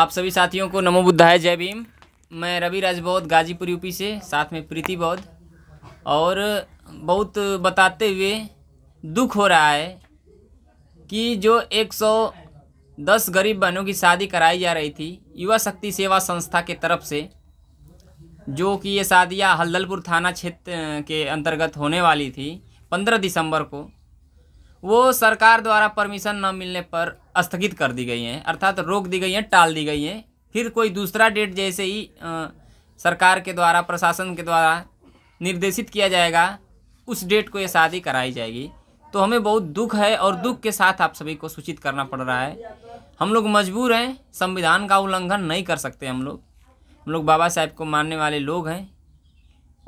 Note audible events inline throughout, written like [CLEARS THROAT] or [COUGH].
आप सभी साथियों को नमो बुद्धाय जय भीम मैं रवि बौद्ध गाजीपुर यूपी से साथ में प्रीति बौद्ध और बहुत बताते हुए दुख हो रहा है कि जो 110 गरीब बहनों की शादी कराई जा रही थी युवा शक्ति सेवा संस्था के तरफ से जो कि ये शादियाँ हल्दलपुर थाना क्षेत्र के अंतर्गत होने वाली थी पंद्रह दिसंबर को वो सरकार द्वारा परमिशन न मिलने पर स्थगित कर दी गई हैं अर्थात रोक दी गई हैं टाल दी गई हैं फिर कोई दूसरा डेट जैसे ही आ, सरकार के द्वारा प्रशासन के द्वारा निर्देशित किया जाएगा उस डेट को ये शादी कराई जाएगी तो हमें बहुत दुख है और दुख के साथ आप सभी को सूचित करना पड़ रहा है हम लोग मजबूर हैं संविधान का उल्लंघन नहीं कर सकते हम लोग हम लोग बाबा साहेब को मानने वाले लोग हैं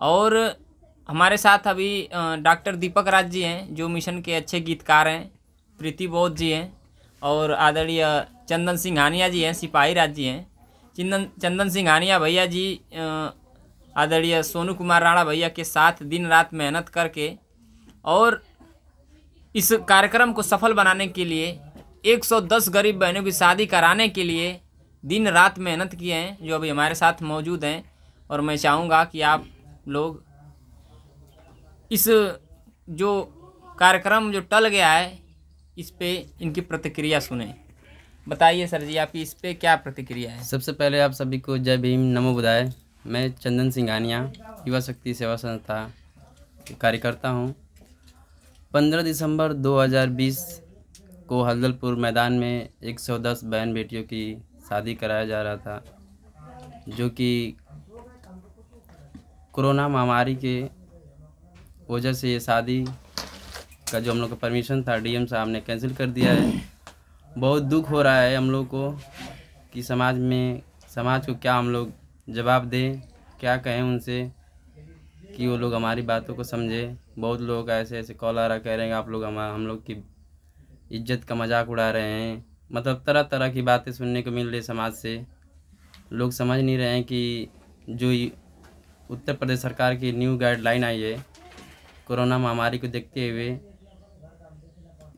और हमारे साथ अभी डॉक्टर दीपक राज जी हैं जो मिशन के अच्छे गीतकार हैं प्रीति बोध जी हैं और आदरणीय चंदन सिंघानिया जी हैं सिपाही राज जी हैं चंदन चंदन सिंघानिया भैया जी आदरणीय सोनू कुमार राणा भैया के साथ दिन रात मेहनत करके और इस कार्यक्रम को सफल बनाने के लिए 110 गरीब बहनों की शादी कराने के लिए दिन रात मेहनत किए हैं जो अभी हमारे साथ मौजूद हैं और मैं चाहूँगा कि आप लोग इस जो कार्यक्रम जो टल गया है इस पे इनकी प्रतिक्रिया सुने बताइए सर जी आपकी इस पे क्या प्रतिक्रिया है सबसे पहले आप सभी को जय भीम नमो बुधाए मैं चंदन सिंघानिया युवा शक्ति सेवा संस्था कार्यकर्ता हूँ पंद्रह दिसंबर 2020 को हजलपुर मैदान में 110 बहन बेटियों की शादी कराया जा रहा था जो कि कोरोना महामारी के वजह से ये शादी का जो हम लोग का परमिशन था डीएम साहब ने कैंसिल कर दिया है बहुत दुख हो रहा है हम लोग को कि समाज में समाज को क्या हम लोग जवाब दें क्या कहें उनसे कि वो लोग हमारी बातों को समझें बहुत लोग ऐसे ऐसे कॉल आ रहा कह रहे हैं आप लोग हम हम लोग की इज्जत का मजाक उड़ा रहे हैं मतलब तरह तरह की बातें सुनने को मिल रही समाज से लोग समझ नहीं रहे हैं कि जो उत्तर प्रदेश सरकार की न्यू गाइडलाइन आई है कोरोना महामारी को देखते हुए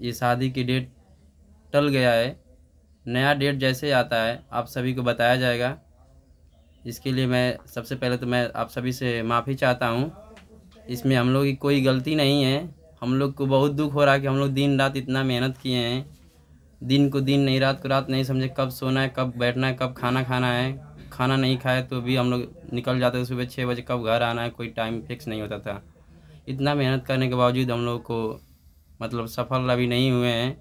ये शादी की डेट टल गया है नया डेट जैसे आता है आप सभी को बताया जाएगा इसके लिए मैं सबसे पहले तो मैं आप सभी से माफ़ी चाहता हूँ इसमें हम लोग की कोई गलती नहीं है हम लोग को बहुत दुख हो रहा है कि हम लोग दिन रात इतना मेहनत किए हैं दिन को दिन नहीं रात को रात नहीं समझे कब सोना है कब बैठना है कब खाना खाना है खाना नहीं खाए तो भी हम लोग निकल जाते थे सुबह छः बजे कब घर आना है कोई टाइम फिक्स नहीं होता था इतना मेहनत करने के बावजूद हम लोग को मतलब सफल अभी नहीं हुए हैं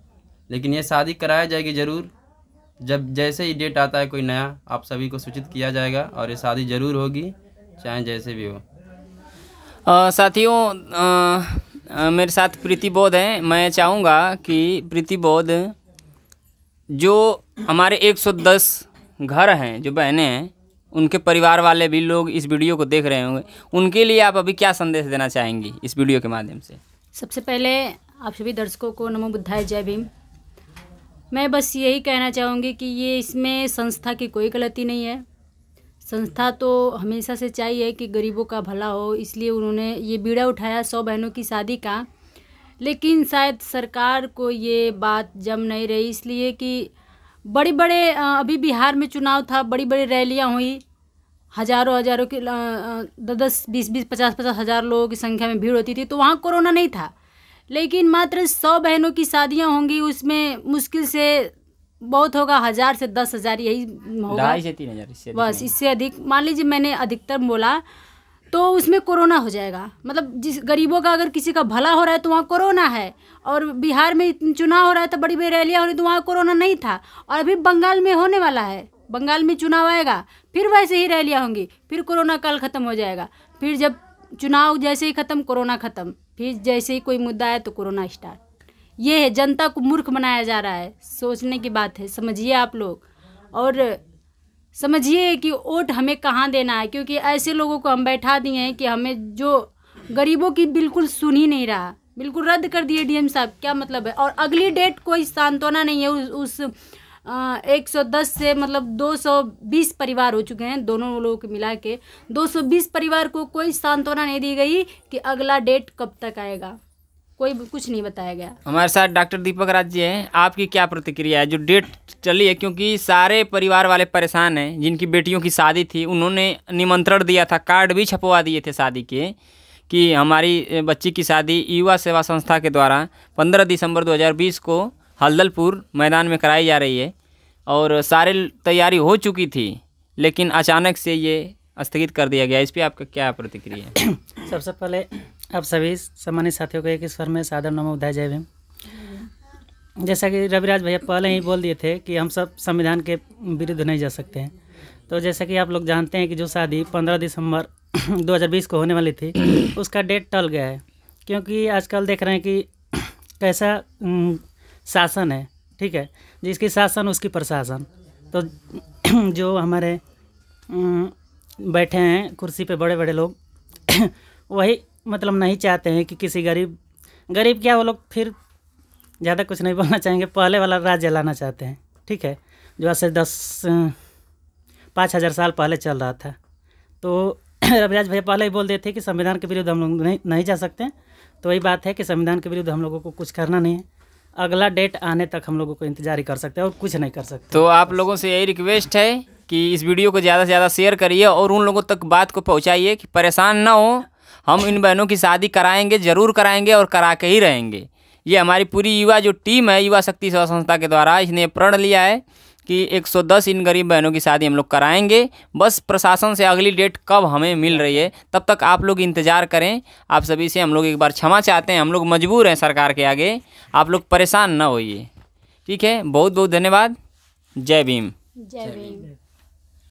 लेकिन ये शादी कराया जाएगी ज़रूर जब जैसे ही डेट आता है कोई नया आप सभी को सूचित किया जाएगा और ये शादी ज़रूर होगी चाहे जैसे भी हो साथियों मेरे साथ प्रीति बोध हैं मैं चाहूँगा कि प्रीति बोध जो हमारे 110 घर हैं जो बहनें हैं उनके परिवार वाले भी लोग इस वीडियो को देख रहे होंगे उनके लिए आप अभी क्या संदेश देना चाहेंगी इस वीडियो के माध्यम से सबसे पहले आप सभी दर्शकों को नमो बुद्धाय जय भीम मैं बस यही कहना चाहूँगी कि ये इसमें संस्था की कोई गलती नहीं है संस्था तो हमेशा से चाहिए कि गरीबों का भला हो इसलिए उन्होंने ये बीड़ा उठाया सौ बहनों की शादी का लेकिन शायद सरकार को ये बात जम नहीं रही इसलिए कि बड़े बड़े अभी बिहार में चुनाव था बड़ी बड़ी रैलियाँ हुई हज़ारों हज़ारों की दस दस बीस बीस पचास पचास हज़ार लोगों की संख्या में भीड़ होती थी तो वहाँ कोरोना नहीं था लेकिन मात्र सौ बहनों की शादियाँ होंगी उसमें मुश्किल से बहुत होगा हज़ार से दस हज़ार यही होगा से तीन हज़ार बस इससे अधिक मान लीजिए मैंने अधिकतर बोला तो उसमें कोरोना हो जाएगा मतलब जिस गरीबों का अगर किसी का भला हो रहा है तो वहाँ कोरोना है और बिहार में चुनाव हो रहा है तो बड़ी बड़ी रैलियाँ हो रही तो वहाँ कोरोना नहीं था और अभी बंगाल में होने वाला है बंगाल में चुनाव आएगा फिर वैसे ही रैलियाँ होंगी फिर कोरोना कल ख़त्म हो जाएगा फिर जब चुनाव जैसे ही ख़त्म कोरोना ख़त्म फिर जैसे ही कोई मुद्दा आया तो कोरोना स्टार्ट ये है जनता को मूर्ख बनाया जा रहा है सोचने की बात है समझिए आप लोग और समझिए कि वोट हमें कहाँ देना है क्योंकि ऐसे लोगों को हम बैठा दिए हैं कि हमें जो गरीबों की बिल्कुल सुन ही नहीं रहा बिल्कुल रद्द कर दिए डीएम साहब क्या मतलब है और अगली डेट कोई सांत्वना नहीं है उस, उस एक सौ दस से मतलब दो सौ बीस परिवार हो चुके हैं दोनों लोगों के मिला के दो सौ बीस परिवार को कोई सांत्वना नहीं दी गई कि अगला डेट कब तक आएगा कोई कुछ नहीं बताया गया हमारे साथ डॉक्टर दीपक राज जी हैं आपकी क्या प्रतिक्रिया है जो डेट चली है क्योंकि सारे परिवार वाले परेशान हैं जिनकी बेटियों की शादी थी उन्होंने निमंत्रण दिया था कार्ड भी छपवा दिए थे शादी के कि हमारी बच्ची की शादी युवा सेवा संस्था के द्वारा 15 दिसंबर 2020 को हलदलपुर मैदान में कराई जा रही है और सारे तैयारी हो चुकी थी लेकिन अचानक से ये स्थगित कर दिया गया इस पर आपका क्या प्रतिक्रिया है [COUGHS] सबसे पहले आप सभी सामान्य साथियों को एक ईश्वर में सादर नमो उदय जय भीम जैसा कि रविराज भैया पहले ही बोल दिए थे कि हम सब संविधान के विरुद्ध नहीं जा सकते हैं तो जैसा कि आप लोग जानते हैं कि जो शादी 15 दिसंबर 2020 [COUGHS] को होने वाली थी उसका डेट टल गया है क्योंकि आजकल देख रहे हैं कि [COUGHS] कैसा हम्म, शासन है ठीक है जिसकी शासन उसकी प्रशासन तो [CLEARS THROAT] जो हमारे बैठे हैं कुर्सी पे बड़े बड़े लोग [CLEARS THROAT] वही मतलब नहीं चाहते हैं कि किसी गरीब गरीब क्या वो लोग फिर ज़्यादा कुछ नहीं बोलना चाहेंगे पहले वाला राज्य लाना चाहते हैं ठीक है जो आज से दस पाँच हज़ार साल पहले चल रहा था तो [CLEARS THROAT] रविराज भैया पहले ही बोल देते थे कि संविधान के विरुद्ध हम लोग नहीं नहीं जा सकते तो वही बात है कि संविधान के विरुद्ध हम लोगों को कुछ करना नहीं है अगला डेट आने तक हम लोगों को इंतजार ही कर सकते हैं और कुछ नहीं कर सकते तो आप लोगों से यही रिक्वेस्ट है कि इस वीडियो को ज़्यादा से ज़्यादा शेयर करिए और उन लोगों तक बात को पहुँचाइए कि परेशान ना हो हम इन बहनों की शादी कराएंगे ज़रूर कराएंगे और करा के ही रहेंगे ये हमारी पूरी युवा जो टीम है युवा शक्ति सेवा संस्था के द्वारा इसने प्रण लिया है कि 110 इन गरीब बहनों की शादी हम लोग कराएंगे बस प्रशासन से अगली डेट कब हमें मिल रही है तब तक आप लोग इंतज़ार करें आप सभी से हम लोग एक बार क्षमा चाहते हैं हम लोग मजबूर हैं सरकार के आगे आप लोग परेशान ना होइए ठीक है बहुत बहुत धन्यवाद जय भीम जय भीम